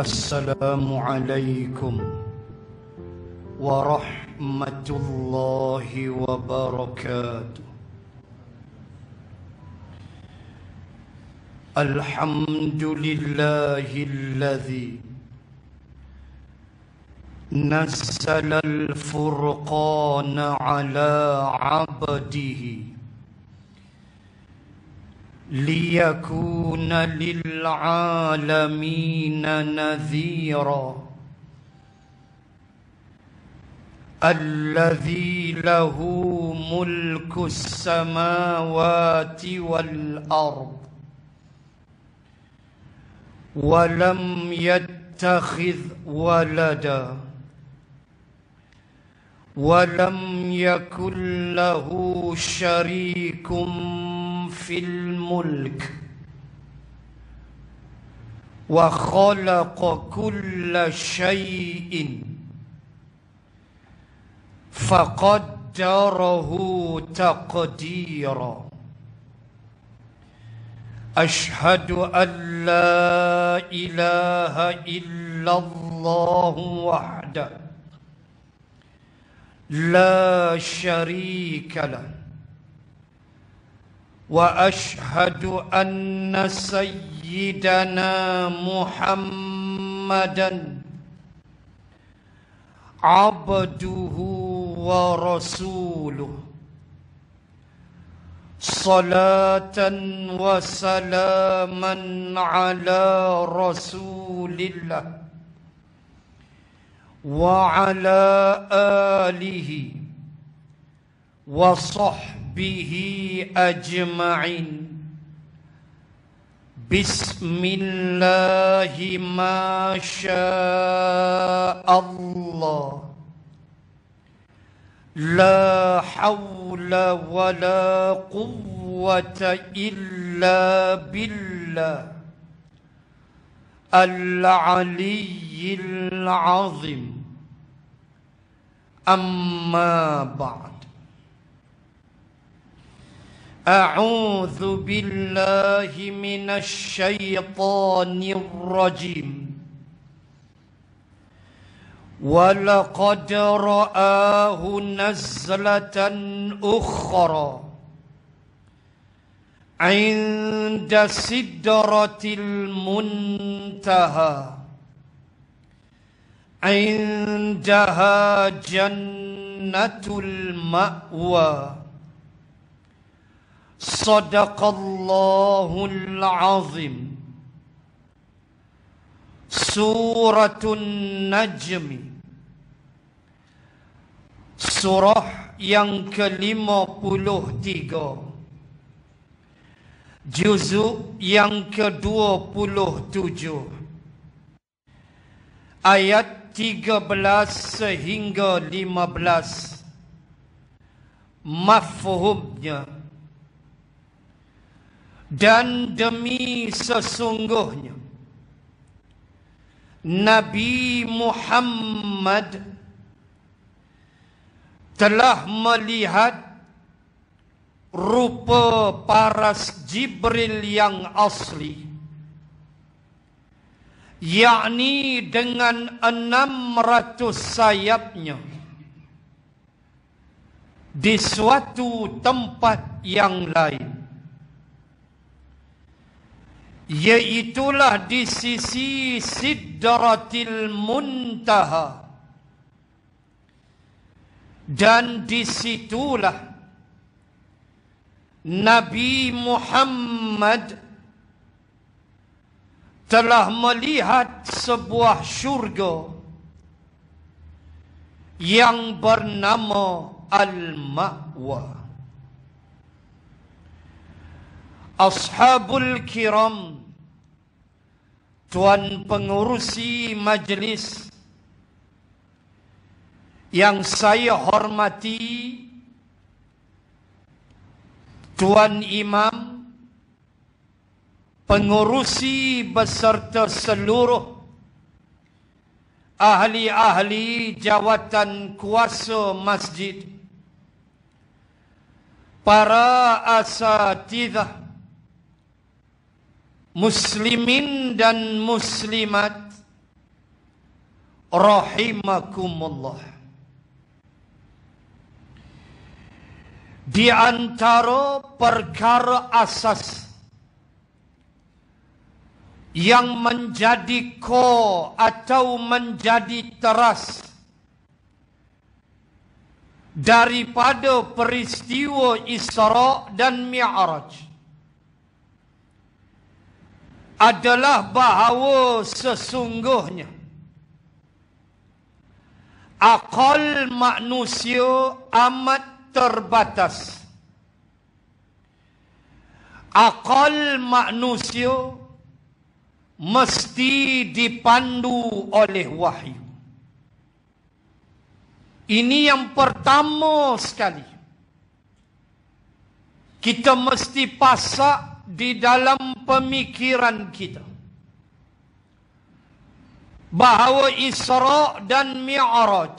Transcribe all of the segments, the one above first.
Assalamualaikum warahmatullahi wabarakatuh Alhamdulillahillazi nazzalal furqana ala 'abdihi ليكون للعالمين نذيرا الذي له ملك السماوات والأرض ولم يتخذ ولدا ولم يكن له شريك في الملك وخلق كل شيء فقدره تقديرا أشهد أن لا إله إلا الله وحده لا شريك له واشهد ان سيدنا محمدا عبده ورسوله صلاه وسلاما على رسول الله وعلى اله وصحبه أجمعين بسم الله ما شاء الله لا حول ولا قوة إلا بالله العلي العظيم أما بعد أعوذ بالله من الشيطان الرجيم ولقد رآه نزلة أخرى عند سدرة المنتهى عندها جنة المأوى Sadaqallahul Azim Suratul Najm Surah yang ke tiga Juzuk yang ke tujuh Ayat tiga belas sehingga lima belas Mafhumnya dan demi sesungguhnya Nabi Muhammad telah melihat rupa paras Jibril yang asli yakni dengan enam ratus sayapnya di suatu tempat yang lain Yaitulah di sisi Sidratil Muntaha Dan di situlah Nabi Muhammad Telah melihat sebuah syurga Yang bernama Al-Ma'wa Ashabul Kiram Tuan Pengurusi Majlis yang saya hormati Tuan Imam Pengurusi beserta seluruh Ahli-ahli jawatan kuasa masjid Para asatidah Muslimin dan muslimat Rahimakumullah Di antara perkara asas Yang menjadi ko atau menjadi teras Daripada peristiwa Isra' dan Mi'raj Mi'raj adalah bahawa sesungguhnya akal manusia amat terbatas. Akal manusia mesti dipandu oleh wahyu. Ini yang pertama sekali. Kita mesti pasak di dalam pemikiran kita bahawa Isra dan Mi'raj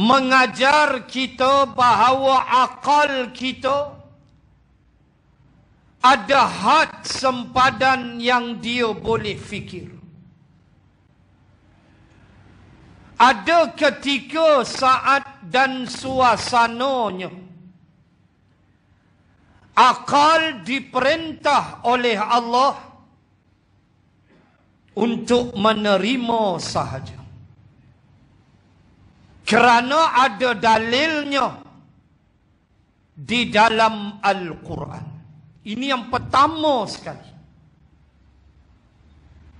mengajar kita bahawa akal kita ada had sempadan yang dia boleh fikir ada ketika saat dan suasananya akal diperintah oleh Allah untuk menerima sahaja. Kerana ada dalilnya di dalam Al-Quran. Ini yang pertama sekali.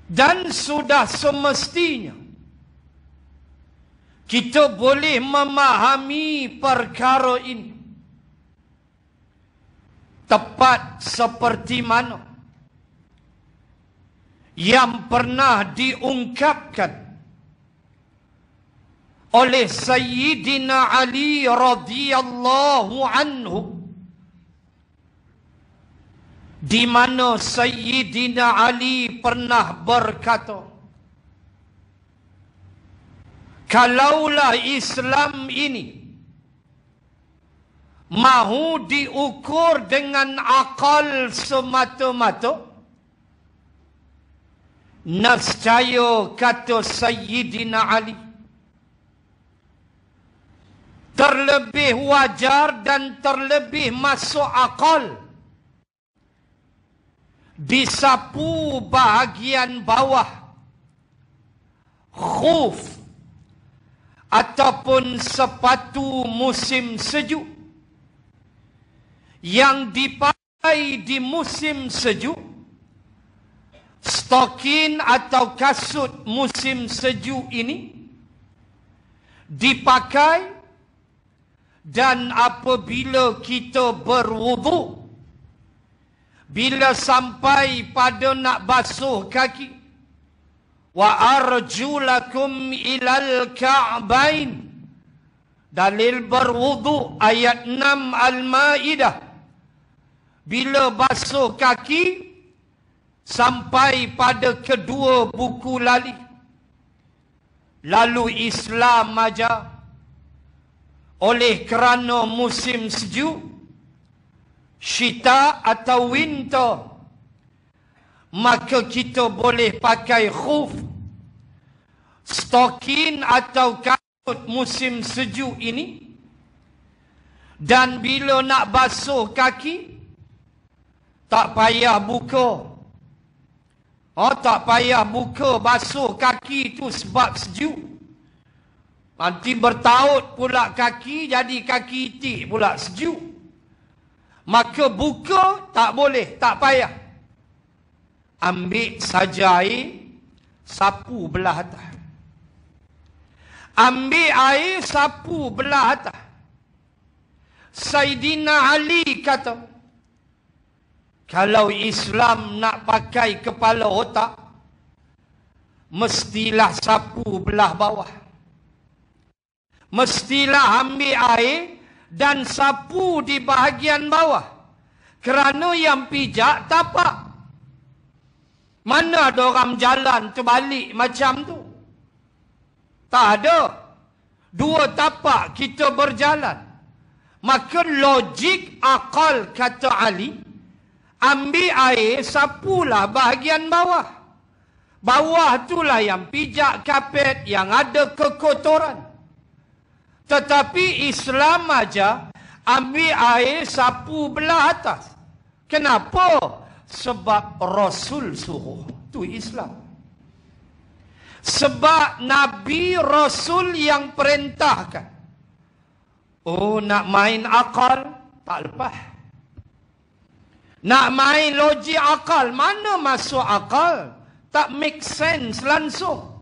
Dan sudah semestinya kita boleh memahami perkara ini tepat seperti mana yang pernah diungkapkan oleh Sayyidina Ali radhiyallahu anhu di mana Sayyidina Ali pernah berkata kalaulah Islam ini mahu diukur dengan akal semata-mata nascaya kata sayyidina ali terlebih wajar dan terlebih masuk akal disapu bahagian bawah khuf ataupun sepatu musim sejuk yang dipakai di musim sejuk stokin atau kasut musim sejuk ini dipakai dan apabila kita berwudu, bila sampai pada nak basuh kaki wa arjulakum ilal ka'bain dalil berwudu ayat 6 al-maidah bila basuh kaki sampai pada kedua buku lali lalu Islam maja oleh kerana musim sejuk syita atau winter maka kita boleh pakai khuf stokin atau kasut musim sejuk ini dan bila nak basuh kaki, tak payah buka. Oh, tak payah buka basuh kaki itu sebab sejuk. Nanti bertaut pula kaki jadi kaki itik pula sejuk. Maka buka tak boleh, tak payah. Ambil saja air, sapu belah atas. Ambil air, sapu belah atas. Saidina Ali kata, kalau Islam nak pakai kepala otak Mestilah sapu belah bawah Mestilah ambil air Dan sapu di bahagian bawah Kerana yang pijak tapak Mana ada orang jalan terbalik macam tu Tak ada Dua tapak kita berjalan Maka logik akal kata Ali Ambil air, sapulah bahagian bawah. Bawah itulah yang pijak kapet, yang ada kekotoran. Tetapi Islam aja ambil air, sapu belah atas. Kenapa? Sebab Rasul suruh. tu Islam. Sebab Nabi Rasul yang perintahkan. Oh, nak main akal? Tak lepas. Nak main logi akal, mana masuk akal? Tak make sense langsung.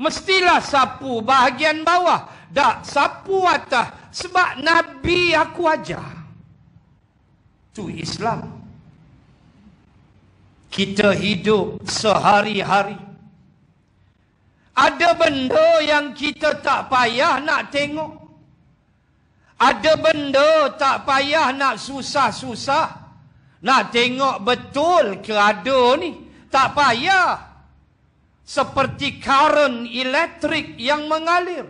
Mestilah sapu bahagian bawah. Tak sapu atas. Sebab Nabi aku ajar. Itu Islam. Kita hidup sehari-hari. Ada benda yang kita tak payah nak tengok. Ada benda tak payah nak susah-susah. Nak lah, tengok betul ke ada ni. Tak payah. Seperti karun elektrik yang mengalir.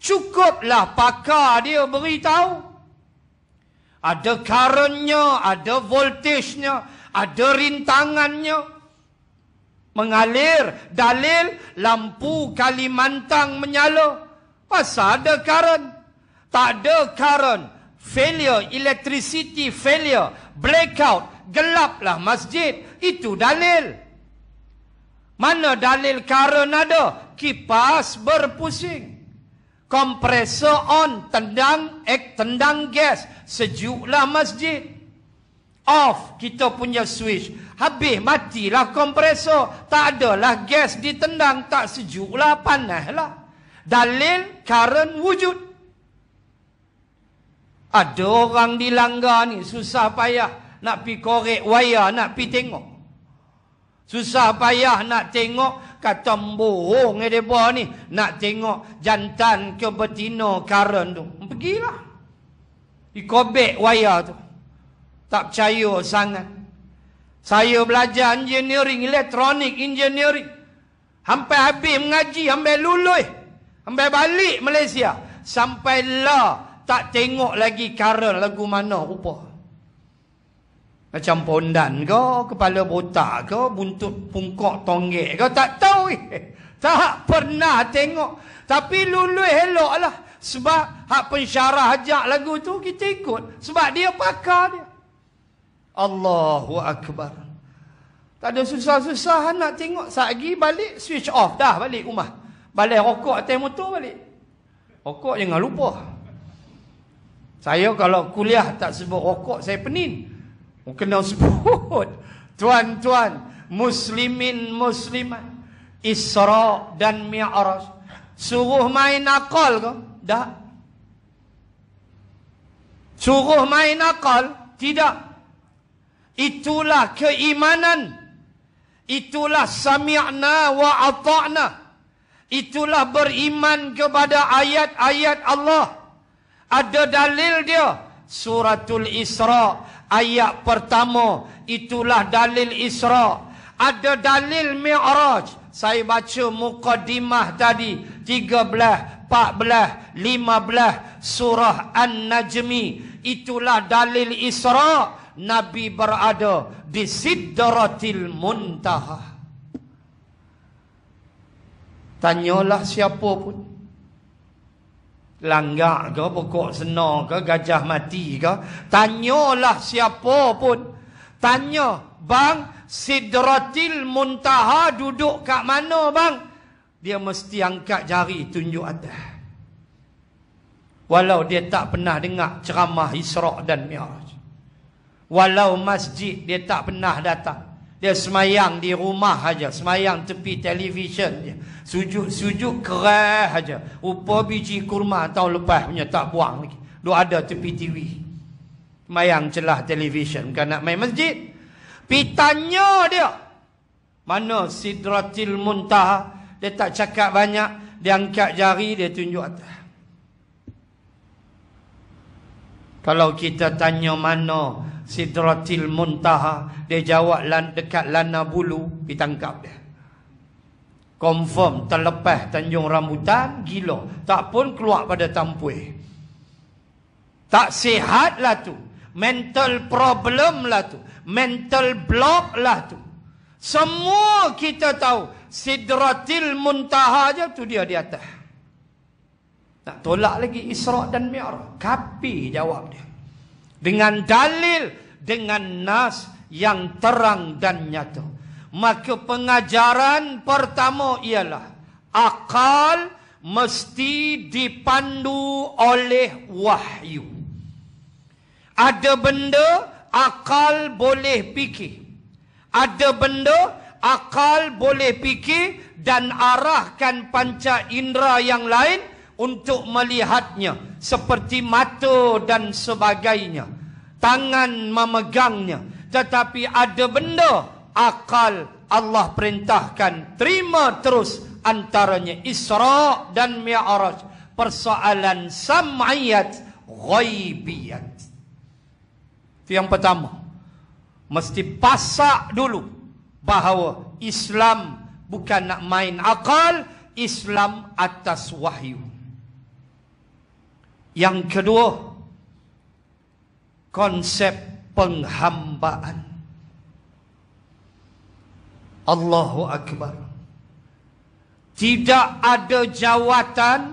Cukuplah pakar dia beritahu. Ada karunnya, ada voltagenya, ada rintangannya. Mengalir dalil lampu Kalimantan menyala. Pasal ada karun. Tak ada karun failure, electricity failure, blackout, gelaplah masjid. Itu dalil. Mana dalil karena ada kipas berpusing. Kompresor on, tendang, ek, tendang gas, sejuklah masjid. Off, kita punya switch. Habis, matilah kompresor. Tak adalah gas ditendang, tak sejuklah, panahlah. Dalil current wujud. Ada orang di dilanggar ni susah payah nak pi korek wayar nak pi tengok. Susah payah nak tengok kata bohong dia ni nak tengok jantan ke betina karen tu. Pergilah. Ikobek wayar tu. Tak percaya sangat. Saya belajar engineering, elektronik engineering. Sampai habis mengaji, sampai lulus. Sampai balik Malaysia. Sampai lah tak tengok lagi current lagu mana rupa. Macam pondan ke, kepala botak ke, buntut pungkok tonggek ke, tak tahu. Eh. Tak pernah tengok. Tapi lulus elok lah. Sebab hak pensyarah ajak lagu tu kita ikut. Sebab dia pakar dia. Allahu Akbar. Tak ada susah-susah nak tengok. Sagi balik, switch off. Dah balik rumah. Balik rokok atas motor balik. Rokok jangan lupa. Rokok jangan lupa. Saya kalau kuliah tak sebut rokok saya penin pening. Oh, kena sebut. Tuan-tuan, muslimin muslimat. Isra dan Mi'raj. Suruh main akal ke? Tak. Suruh main akal? Tidak. Itulah keimanan. Itulah sami'na wa ata'na. Itulah beriman kepada ayat-ayat Allah. Ada dalil dia Suratul Isra Ayat pertama Itulah dalil Isra Ada dalil Mi'raj Saya baca mukadimah tadi 13, 14, 15 Surah An-Najmi Itulah dalil Isra Nabi berada di Sidratil Muntaha Tanyalah siapa pun langgar ke pokok senar ke gajah mati ke tanyalah siapa pun tanya bang sidratil muntaha duduk kat mana bang dia mesti angkat jari tunjuk atas walau dia tak pernah dengar ceramah Isra dan Mi'raj walau masjid dia tak pernah datang dia semayang di rumah aja, semayang tepi televisyen je. Sujud-sujud kerah aja. Rupa biji kurma tahu lepas punya tak buang lagi. Dia ada tepi TV. Semayang celah televisyen bukan nak main masjid. Pitanya dia. Mana Sidratil muntah Dia tak cakap banyak, dia angkat jari, dia tunjuk atas. Kalau kita tanya mana Sidratil Muntaha Dia jawab lan, dekat Lana Bulu Ditangkap dia Confirm terlepas Tanjung Rambutan Gila Tak pun keluar pada Tampui Tak sihat lah tu Mental problem lah tu Mental block lah tu Semua kita tahu Sidratil Muntaha je tu dia di atas Tak tolak lagi Isra' dan Mi'ra Kapi jawab dia dengan dalil dengan nas yang terang dan nyata maka pengajaran pertama ialah akal mesti dipandu oleh wahyu ada benda akal boleh fikir ada benda akal boleh fikir dan arahkan panca indera yang lain untuk melihatnya seperti mata dan sebagainya tangan memegangnya tetapi ada benda akal Allah perintahkan terima terus antaranya Isra' dan Mi'raj persoalan sam'iyat ghaibiyat itu yang pertama mesti pasak dulu bahawa Islam bukan nak main akal Islam atas wahyu yang kedua Konsep penghambaan Allahu Akbar Tidak ada jawatan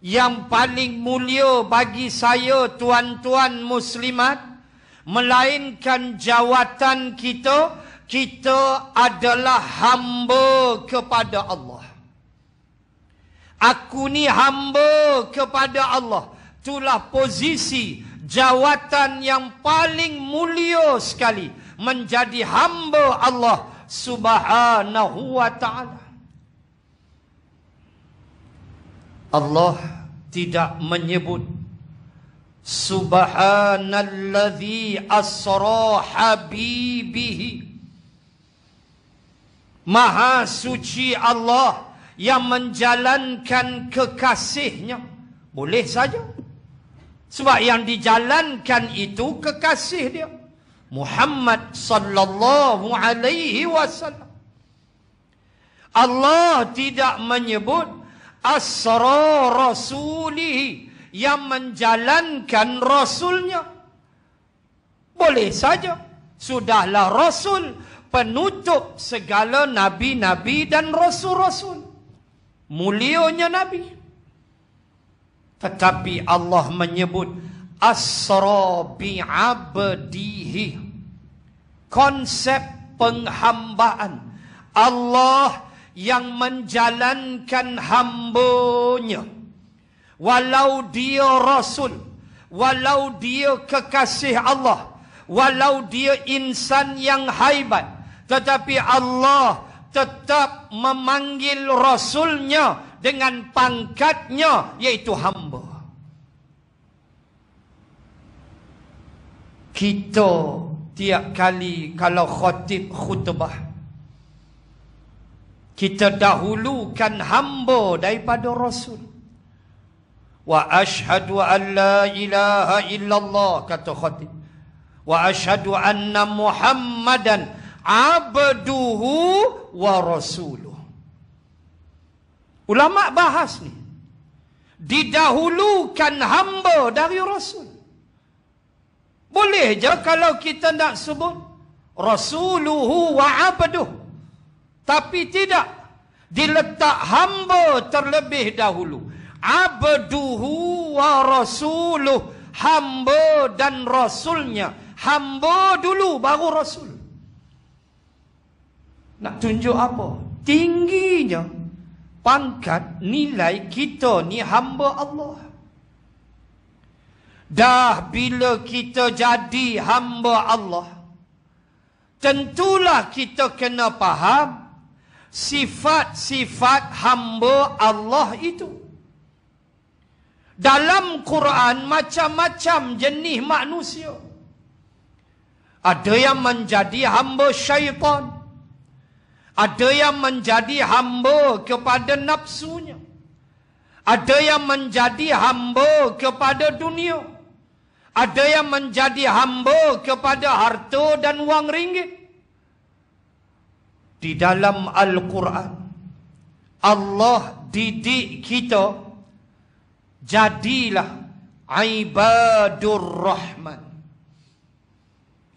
Yang paling mulia bagi saya tuan-tuan muslimat Melainkan jawatan kita Kita adalah hamba kepada Allah Aku ni hamba kepada Allah. Itulah posisi jawatan yang paling mulia sekali. Menjadi hamba Allah subhanahu wa ta'ala. Allah tidak menyebut Subhanalladzi asra habibihi Maha suci Allah yang menjalankan kekasihnya boleh saja sebab yang dijalankan itu kekasih dia Muhammad sallallahu alaihi wasallam Allah tidak menyebut asra rasulih yang menjalankan rasulnya boleh saja sudahlah rasul penutup segala nabi-nabi dan rasul-rasul mulianya Nabi. Tetapi Allah menyebut asra bi abdihi. Konsep penghambaan. Allah yang menjalankan hambanya. Walau dia Rasul. Walau dia kekasih Allah. Walau dia insan yang hebat, Tetapi Allah tetap memanggil rasulnya dengan pangkatnya yaitu hamba. Kita tiap kali kalau khatib khutbah kita dahulukan hamba daripada rasul. Wa ashadu an la ilaha illallah kata khatib. Wa ashadu anna Muhammadan abduhu wa rasuluh. Ulama bahas ni. Didahulukan hamba dari rasul. Boleh je kalau kita nak sebut rasuluhu wa abduh. Tapi tidak diletak hamba terlebih dahulu. Abduhu wa rasuluh, hamba dan rasulnya. Hamba dulu baru rasul. Nak tunjuk apa? Tingginya pangkat nilai kita ni hamba Allah. Dah bila kita jadi hamba Allah. Tentulah kita kena faham sifat-sifat hamba Allah itu. Dalam Quran macam-macam jenis manusia. Ada yang menjadi hamba syaitan. Ada yang menjadi hamba kepada nafsunya. Ada yang menjadi hamba kepada dunia. Ada yang menjadi hamba kepada harta dan wang ringgit. Di dalam Al-Quran, Allah didik kita, jadilah ibadur rahman.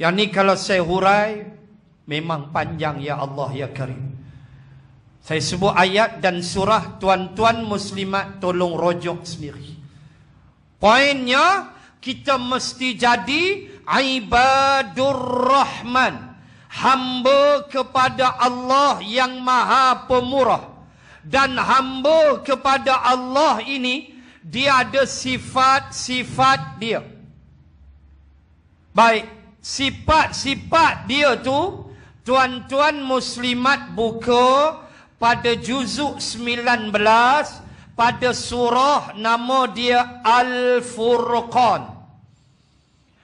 Yang ini kalau saya hurai, Memang panjang ya Allah ya Karim Saya sebut ayat dan surah Tuan-tuan muslimat tolong rojok sendiri Poinnya Kita mesti jadi Ibadur Rahman Hamba kepada Allah yang maha pemurah Dan hamba kepada Allah ini Dia ada sifat-sifat dia Baik Sifat-sifat dia tu Tuan-tuan muslimat buka pada juzuk 19 pada surah nama dia Al-Furqan.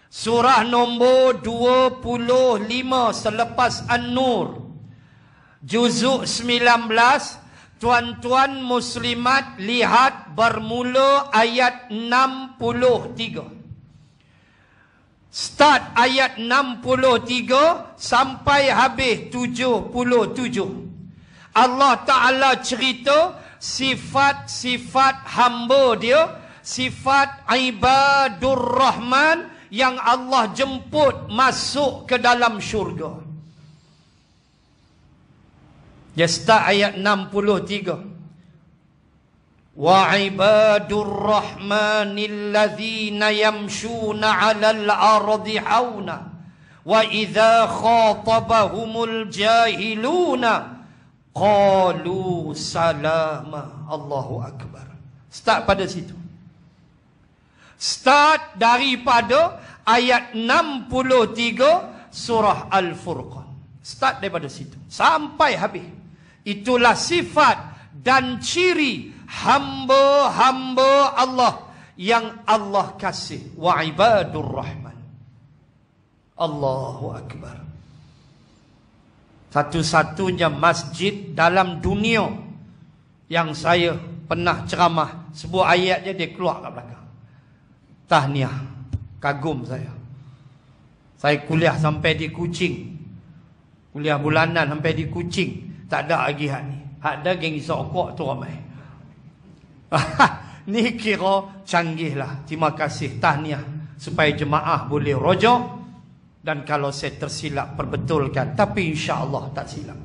Surah nombor 25 selepas An-Nur. Juzuk 19 Tuan-tuan muslimat lihat bermula ayat 63. Start ayat 63 sampai habis 77. Allah Ta'ala cerita sifat-sifat hamba dia. Sifat ibadur rahman yang Allah jemput masuk ke dalam syurga. Dia start ayat 63. وعباد الرحمن الذين يمشون على الأرض حونا وإذا خاطبهم الجاهلون قالوا سلاما الله أكبر Start pada situ Start daripada ayat 63 surah Al-Furqan Start daripada situ Sampai habis Itulah sifat dan ciri hamba-hamba Allah yang Allah kasih wa ibadur rahman Allahu akbar satu-satunya masjid dalam dunia yang saya pernah ceramah sebuah ayat je dia keluar kat belakang tahniah kagum saya saya kuliah sampai di kucing kuliah bulanan sampai di kucing tak ada lagi hak ni hak dah geng sokok tu ramai Ni kira canggih lah Terima kasih tahniah Supaya jemaah boleh rojok Dan kalau saya tersilap perbetulkan Tapi insya Allah tak silap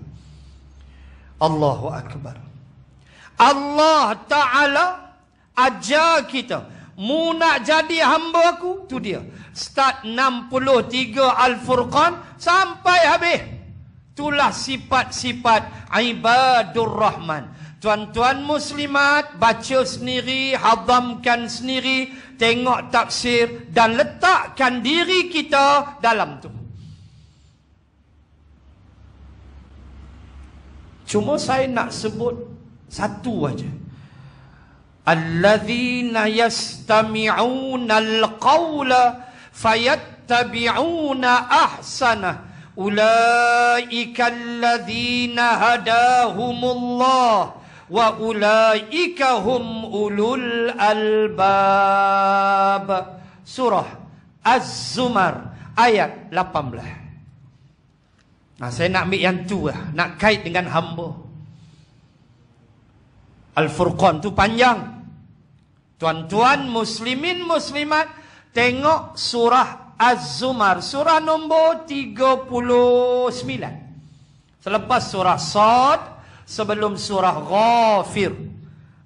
Allahu Akbar Allah Ta'ala Ajar kita Mu nak jadi hamba aku tu dia Start 63 Al-Furqan Sampai habis Itulah sifat-sifat Ibadur Rahman Tuan-tuan muslimat baca sendiri, hadamkan sendiri, tengok tafsir dan letakkan diri kita dalam tu. Cuma saya nak sebut satu aja. Alladzina yastami'una al-qawla fayattabi'una ahsana ulaika alladzina hadahumullah wa ulaika hum ulul albab surah az-zumar ayat 18 nah saya nak ambil yang tu lah nak kait dengan hamba al-furqan tu panjang tuan-tuan muslimin muslimat tengok surah az-zumar surah nombor 39 selepas surah sad sebelum surah Ghafir.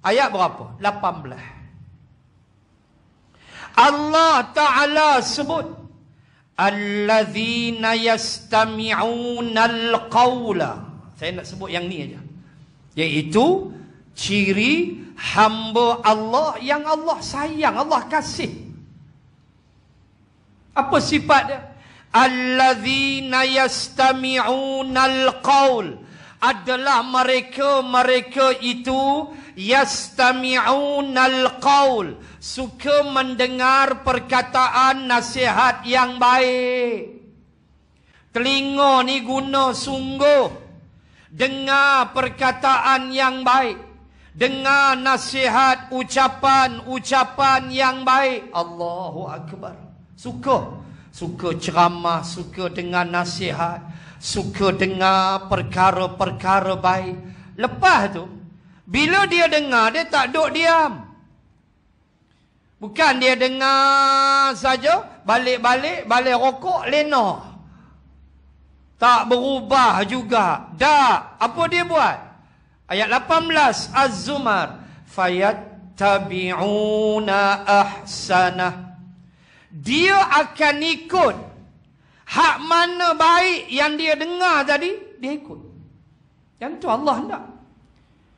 Ayat berapa? 18. Allah Ta'ala sebut. Allazina yastami'una al-qawla. Saya nak sebut yang ni aja. Iaitu ciri hamba Allah yang Allah sayang, Allah kasih. Apa sifat dia? Allazina yastami'una al-qawla adalah mereka-mereka itu yastami'un al suka mendengar perkataan nasihat yang baik telinga ni guna sungguh dengar perkataan yang baik dengar nasihat ucapan-ucapan yang baik Allahu akbar suka suka ceramah suka dengan nasihat suka dengar perkara-perkara baik. Lepas tu, bila dia dengar, dia tak duduk diam. Bukan dia dengar saja, balik-balik, balik rokok, lena. Tak berubah juga. Dah, apa dia buat? Ayat 18, Az-Zumar. Fayat tabi'una ahsanah. Dia akan ikut Hak mana baik yang dia dengar tadi, dia ikut. Yang tu Allah hendak.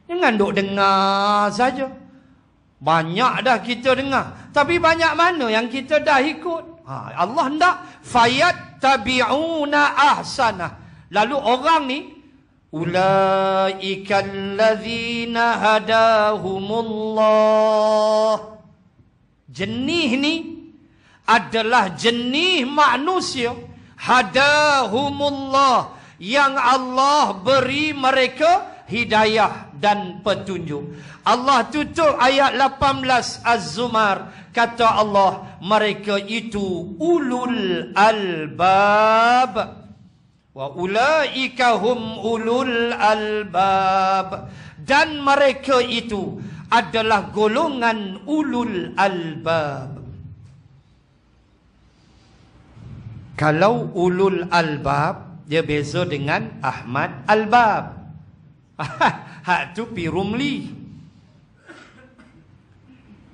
Jangan duk dengar saja. Banyak dah kita dengar. Tapi banyak mana yang kita dah ikut. Ha, Allah hendak. Fayat tabi'una ahsanah. Lalu orang ni. Ula'ikal ladhina hadahumullah. Jenih ni adalah jenih Manusia hadahumullah yang Allah beri mereka hidayah dan petunjuk. Allah tutup ayat 18 Az-Zumar kata Allah mereka itu ulul albab wa ulaika hum ulul albab dan mereka itu adalah golongan ulul albab Kalau ulul albab dia beza dengan Ahmad albab. Ha tu pirumli.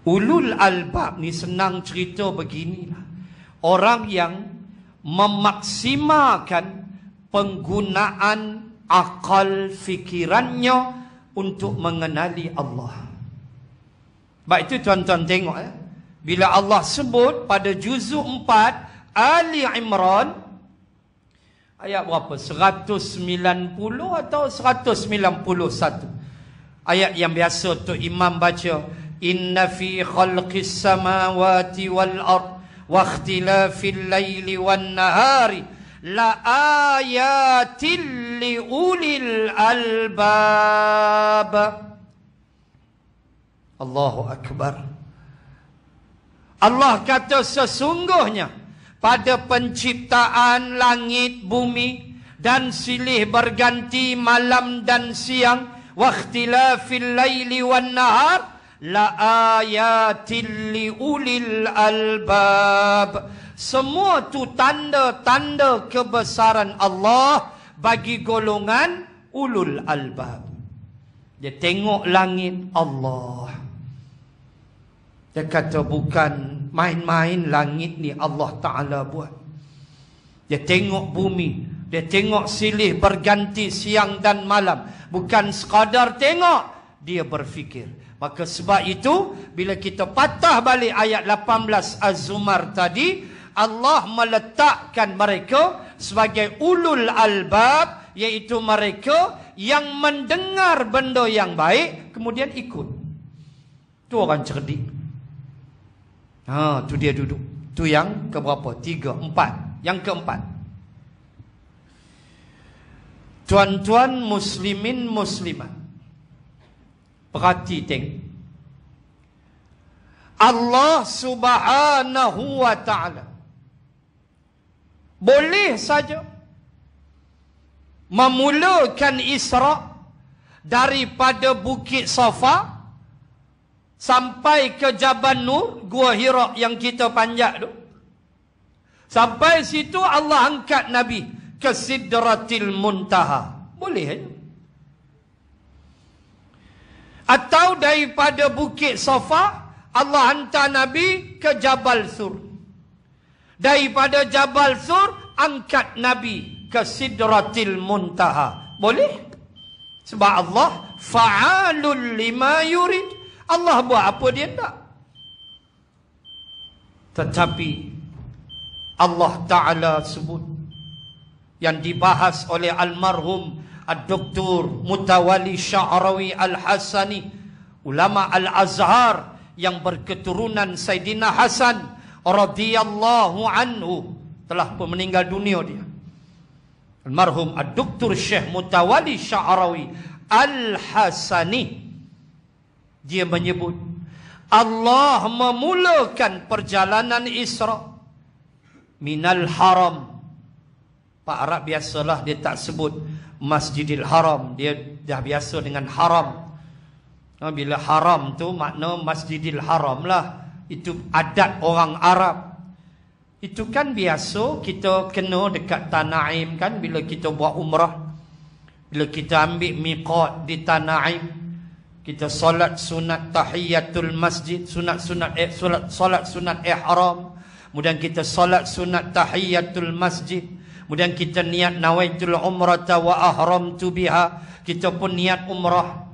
Ulul albab ni senang cerita beginilah. Orang yang memaksimalkan penggunaan akal fikirannya untuk mengenali Allah. Baik itu tuan-tuan tengok ya. Bila Allah sebut pada juzuk 4 Ali Imran ayat berapa 190 atau 191 ayat yang biasa tu imam baca inna fi khalqis samawati wal ard wa akhtila ikhtilafil laili wal nahari la ayatil li ulil albab Allahu akbar Allah kata sesungguhnya pada penciptaan langit bumi dan silih berganti malam dan siang waktila fil laili wan nahar la ayatil li ulil albab semua tu tanda-tanda kebesaran Allah bagi golongan ulul albab dia tengok langit Allah dia kata bukan Main-main langit ni Allah Ta'ala buat Dia tengok bumi Dia tengok silih berganti siang dan malam Bukan sekadar tengok Dia berfikir Maka sebab itu Bila kita patah balik ayat 18 Az-Zumar tadi Allah meletakkan mereka Sebagai ulul albab Iaitu mereka Yang mendengar benda yang baik Kemudian ikut Itu orang cerdik Ha, tu dia duduk. Tu yang keberapa? Tiga, empat. Yang keempat. Tuan-tuan muslimin muslimat. Perhati tengok. Allah subhanahu wa ta'ala. Boleh saja. Memulakan Isra' daripada Bukit Safa' sampai ke Jabal Nur, Gua Hira yang kita panjat tu. Sampai situ Allah angkat Nabi ke Sidratil Muntaha. Boleh kan? Atau daripada Bukit Safa, Allah hantar Nabi ke Jabal Sur. Daripada Jabal Sur, angkat Nabi ke Sidratil Muntaha. Boleh? Sebab Allah fa'alul lima yurid. Allah buat apa dia tak Tetapi Allah Ta'ala sebut Yang dibahas oleh almarhum Al-Doktur Mutawali Syahrawi Al-Hassani Ulama Al-Azhar Yang berketurunan Sayyidina Hasan radhiyallahu anhu Telah pun meninggal dunia dia Almarhum Al-Doktur Syekh Mutawali Syahrawi Al-Hassani Al-Hassani dia menyebut Allah memulakan perjalanan Isra Minal haram Pak Arab biasalah dia tak sebut Masjidil haram Dia dah biasa dengan haram ha, Bila haram tu makna Masjidil haram lah Itu adat orang Arab itu kan biasa kita kena dekat Tanaim kan bila kita buat umrah bila kita ambil miqat di Tanaim kita solat sunat tahiyatul masjid sunat sunat eh, solat, solat sunat ihram kemudian kita solat sunat tahiyatul masjid kemudian kita niat nawaitul umrah wa ahramtu biha kita pun niat umrah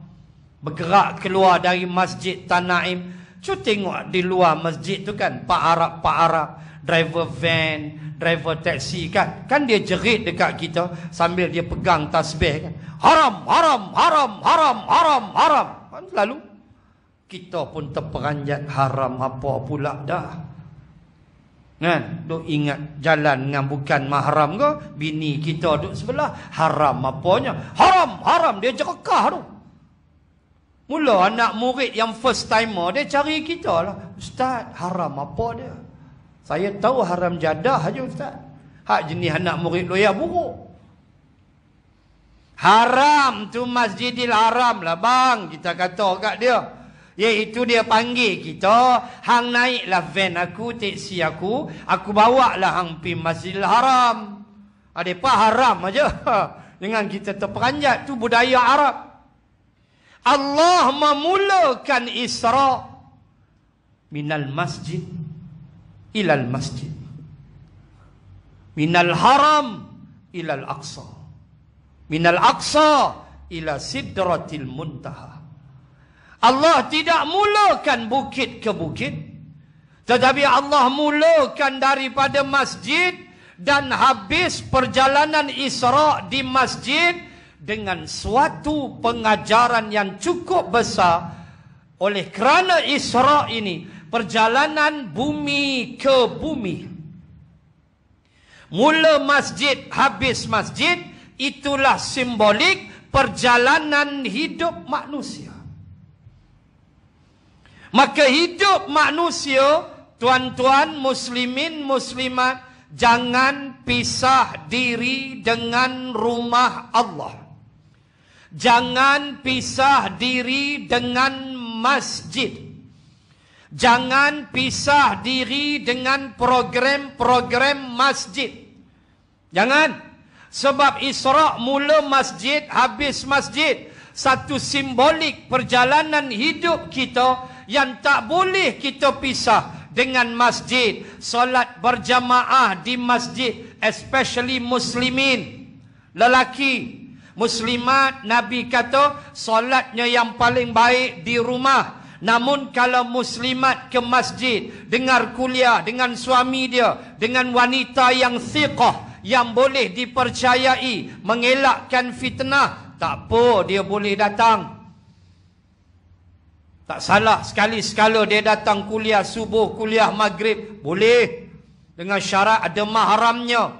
bergerak keluar dari masjid tanaim cu tengok di luar masjid tu kan pak arab pak arab driver van driver taksi kan kan dia jerit dekat kita sambil dia pegang tasbih kan haram haram haram haram haram, haram. Kan selalu kita pun terperanjat haram apa pula dah. Kan? Duk ingat jalan dengan bukan mahram ke? Bini kita duduk sebelah. Haram apanya? Haram! Haram! Dia jerkah tu. Mula anak murid yang first timer dia cari kita lah. Ustaz, haram apa dia? Saya tahu haram jadah aja Ustaz. Hak jenis anak murid loya buruk. Haram tu masjidil haram lah bang Kita kata kat dia Iaitu dia panggil kita Hang naiklah van aku, teksi aku Aku bawa lah hang pi masjidil haram Adepa haram aja Dengan kita terperanjat tu budaya Arab Allah memulakan Isra Minal masjid Ilal masjid Minal haram Ilal aqsa minal aqsa ila sidratil muntaha Allah tidak mulakan bukit ke bukit tetapi Allah mulakan daripada masjid dan habis perjalanan Isra di masjid dengan suatu pengajaran yang cukup besar oleh kerana Isra ini perjalanan bumi ke bumi mula masjid habis masjid Itulah simbolik perjalanan hidup manusia. Maka hidup manusia, tuan-tuan muslimin muslimat, jangan pisah diri dengan rumah Allah. Jangan pisah diri dengan masjid. Jangan pisah diri dengan program-program masjid. Jangan. Jangan. Sebab Isra' mula masjid, habis masjid. Satu simbolik perjalanan hidup kita yang tak boleh kita pisah dengan masjid. Solat berjamaah di masjid, especially muslimin. Lelaki, muslimat, Nabi kata solatnya yang paling baik di rumah. Namun kalau muslimat ke masjid, dengar kuliah dengan suami dia, dengan wanita yang siqah, yang boleh dipercayai mengelakkan fitnah tak apa dia boleh datang tak salah sekali sekala dia datang kuliah subuh kuliah maghrib boleh dengan syarat ada mahramnya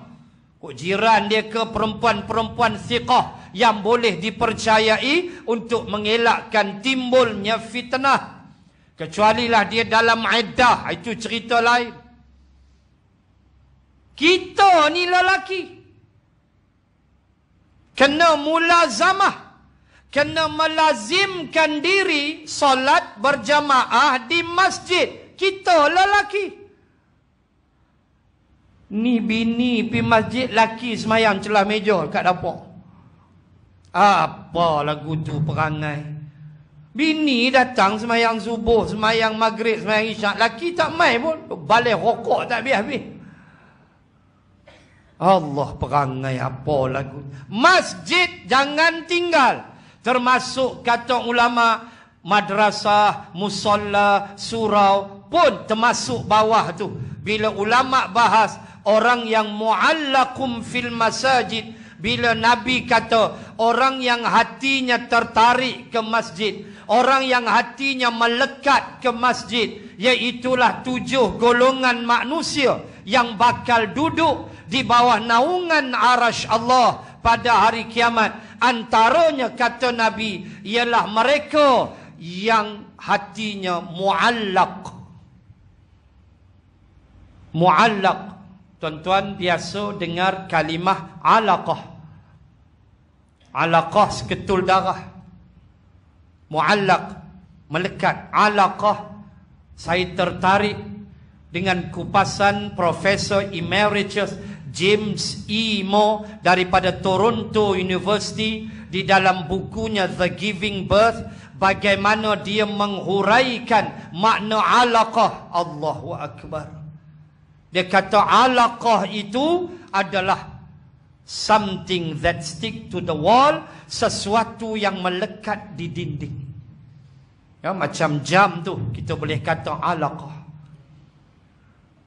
kok jiran dia ke perempuan-perempuan siqah yang boleh dipercayai untuk mengelakkan timbulnya fitnah kecuali lah dia dalam iddah itu cerita lain kita ni lelaki. Kena mulazamah. Kena melazimkan diri solat berjamaah di masjid. Kita lelaki. Ni bini pi masjid laki semayang celah meja kat dapur. Apa lagu tu perangai? Bini datang semayang subuh, semayang maghrib, semayang isyak. Laki tak main pun. Balik rokok tak habis-habis. Allah perangai apa lagu Masjid jangan tinggal Termasuk kata ulama Madrasah, musalla, surau pun termasuk bawah tu Bila ulama bahas Orang yang muallakum fil masajid Bila Nabi kata Orang yang hatinya tertarik ke masjid Orang yang hatinya melekat ke masjid Iaitulah tujuh golongan manusia yang bakal duduk di bawah naungan arash Allah pada hari kiamat. Antaranya kata Nabi ialah mereka yang hatinya muallak. Muallak. Tuan-tuan biasa dengar kalimah alaqah. Alaqah seketul darah. Muallak. Melekat. Alaqah. Saya tertarik dengan kupasan Profesor Emeritus James E. Moore daripada Toronto University di dalam bukunya The Giving Birth bagaimana dia menghuraikan makna alaqah Allahu Akbar dia kata alaqah itu adalah something that stick to the wall sesuatu yang melekat di dinding ya, macam jam tu kita boleh kata alaqah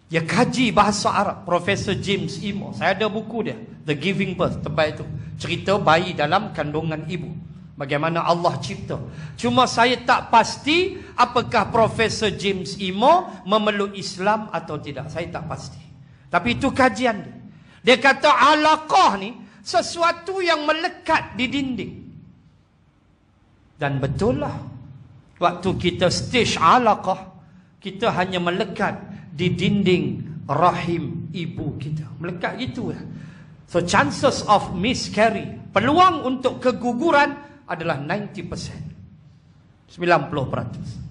dia kaji bahasa Arab Profesor James Imo Saya ada buku dia The Giving Birth Tempat itu Cerita bayi dalam kandungan ibu Bagaimana Allah cipta Cuma saya tak pasti Apakah Profesor James Imo Memeluk Islam atau tidak Saya tak pasti Tapi itu kajian dia Dia kata alaqah ni Sesuatu yang melekat di dinding Dan betullah Waktu kita stage alaqah Kita hanya melekat di dinding rahim ibu kita. Melekat gitu lah. So chances of miscarry, peluang untuk keguguran adalah 90%. 90%.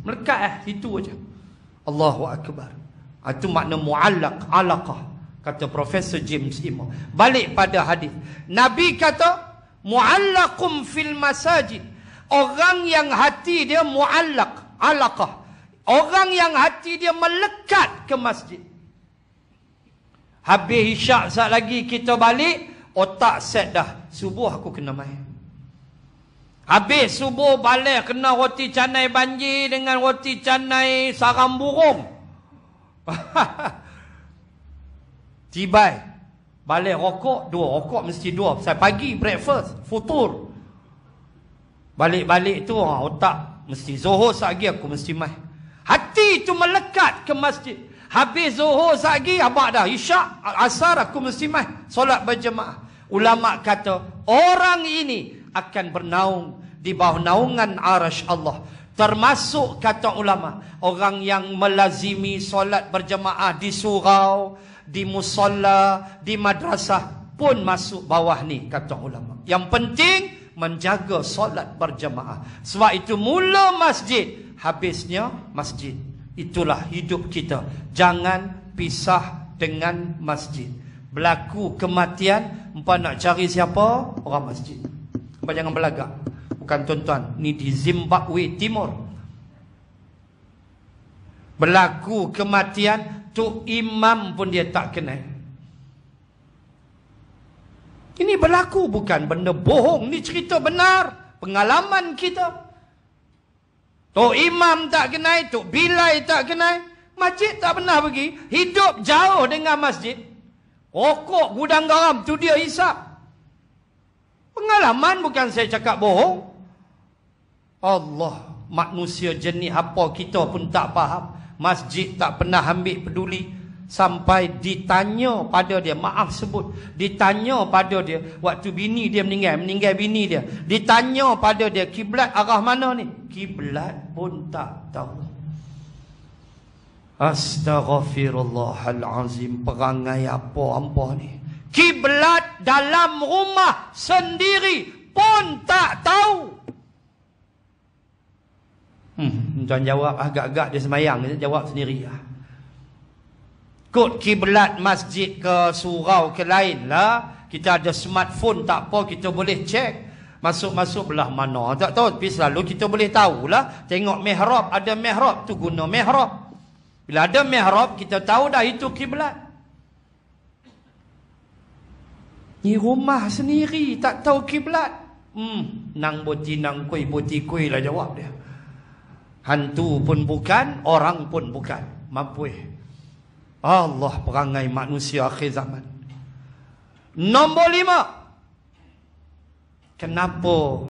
Melekat eh itu aja. Allahu Akbar. Ah, itu makna mu'allak, alaqah. Kata Profesor James Imam. Balik pada hadis. Nabi kata, mu'allakum fil masajid. Orang yang hati dia mu'allak, alaqah. Orang yang hati dia melekat ke masjid. Habis isyak saat lagi kita balik. Otak set dah. Subuh aku kena main. Habis subuh balik kena roti canai banjir dengan roti canai sarang burung. Tiba, Balik rokok, dua rokok mesti dua. Saya pagi breakfast, futur. Balik-balik tu ah, otak mesti zohor sagi aku mesti main. Hati itu melekat ke masjid. Habis zuhur sagi, abak dah. Isyak, asar aku mesti main. Solat berjemaah. Ulama kata, orang ini akan bernaung di bawah naungan arash Allah. Termasuk kata ulama, orang yang melazimi solat berjemaah di surau, di musalla, di madrasah pun masuk bawah ni kata ulama. Yang penting menjaga solat berjemaah. Sebab itu mula masjid habisnya masjid. Itulah hidup kita. Jangan pisah dengan masjid. Berlaku kematian, hangpa nak cari siapa? Orang masjid. Hangpa jangan belagak. Bukan tuan-tuan, ni di Zimbabwe Timur. Berlaku kematian tu imam pun dia tak kenal. Ini berlaku bukan benda bohong, ni cerita benar, pengalaman kita. Tok Imam tak kenai, Tok Bilai tak kenai. Masjid tak pernah pergi. Hidup jauh dengan masjid. Rokok gudang garam tu dia hisap. Pengalaman bukan saya cakap bohong. Allah, manusia jenis apa kita pun tak faham. Masjid tak pernah ambil peduli. Sampai ditanya pada dia Maaf sebut Ditanya pada dia Waktu bini dia meninggal Meninggal bini dia Ditanya pada dia Kiblat arah mana ni Kiblat pun tak tahu Astaghfirullahalazim Perangai apa apa ni Kiblat dalam rumah sendiri pun tak tahu. Hmm, tuan jawab agak-agak dia semayang. Dia jawab sendiri lah kot kiblat masjid ke surau ke lain lah kita ada smartphone tak apa kita boleh cek masuk-masuk belah mana tak tahu tapi selalu kita boleh tahu lah tengok mihrab ada mihrab tu guna mihrab bila ada mihrab kita tahu dah itu kiblat di rumah sendiri tak tahu kiblat hmm nang boti nang kui boti kui lah jawab dia hantu pun bukan orang pun bukan mampu eh Allah perangai manusia akhir zaman. Nombor lima. Kenapa